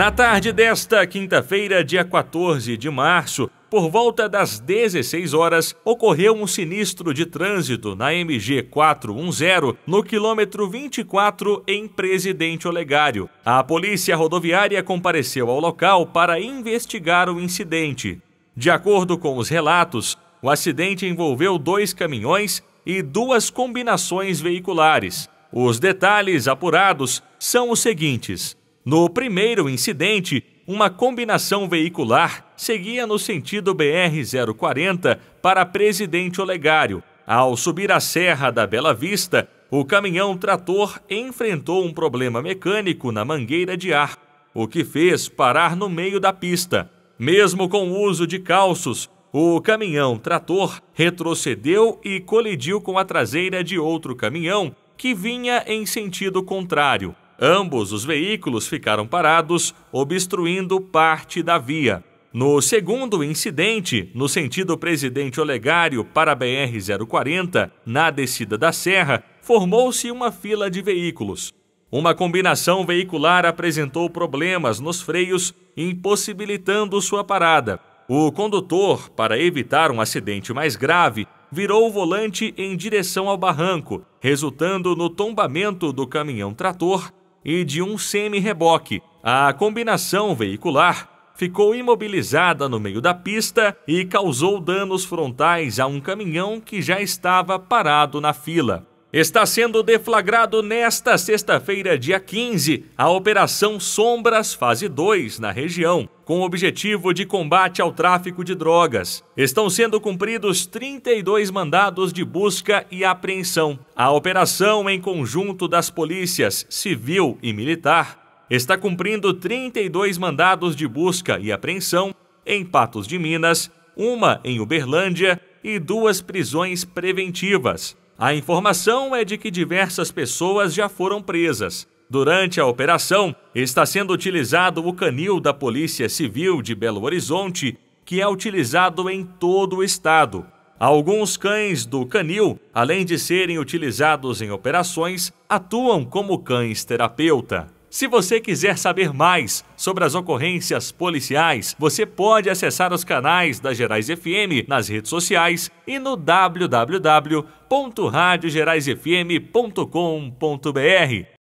Na tarde desta quinta-feira, dia 14 de março, por volta das 16 horas, ocorreu um sinistro de trânsito na MG 410, no quilômetro 24, em Presidente Olegário. A polícia rodoviária compareceu ao local para investigar o incidente. De acordo com os relatos, o acidente envolveu dois caminhões e duas combinações veiculares. Os detalhes apurados são os seguintes. No primeiro incidente, uma combinação veicular seguia no sentido BR-040 para Presidente Olegário. Ao subir a Serra da Bela Vista, o caminhão trator enfrentou um problema mecânico na mangueira de ar, o que fez parar no meio da pista. Mesmo com o uso de calços, o caminhão trator retrocedeu e colidiu com a traseira de outro caminhão que vinha em sentido contrário. Ambos os veículos ficaram parados, obstruindo parte da via. No segundo incidente, no sentido Presidente Olegário para a BR-040, na descida da Serra, formou-se uma fila de veículos. Uma combinação veicular apresentou problemas nos freios, impossibilitando sua parada. O condutor, para evitar um acidente mais grave, virou o volante em direção ao barranco, resultando no tombamento do caminhão-trator e de um semi-reboque. A combinação veicular ficou imobilizada no meio da pista e causou danos frontais a um caminhão que já estava parado na fila. Está sendo deflagrado nesta sexta-feira, dia 15, a Operação Sombras Fase 2 na região, com o objetivo de combate ao tráfico de drogas. Estão sendo cumpridos 32 mandados de busca e apreensão. A operação, em conjunto das polícias civil e militar, está cumprindo 32 mandados de busca e apreensão em Patos de Minas, uma em Uberlândia e duas prisões preventivas. A informação é de que diversas pessoas já foram presas. Durante a operação, está sendo utilizado o canil da Polícia Civil de Belo Horizonte, que é utilizado em todo o estado. Alguns cães do canil, além de serem utilizados em operações, atuam como cães terapeuta. Se você quiser saber mais sobre as ocorrências policiais, você pode acessar os canais da Gerais FM nas redes sociais e no www.radiogerais.fm.com.br.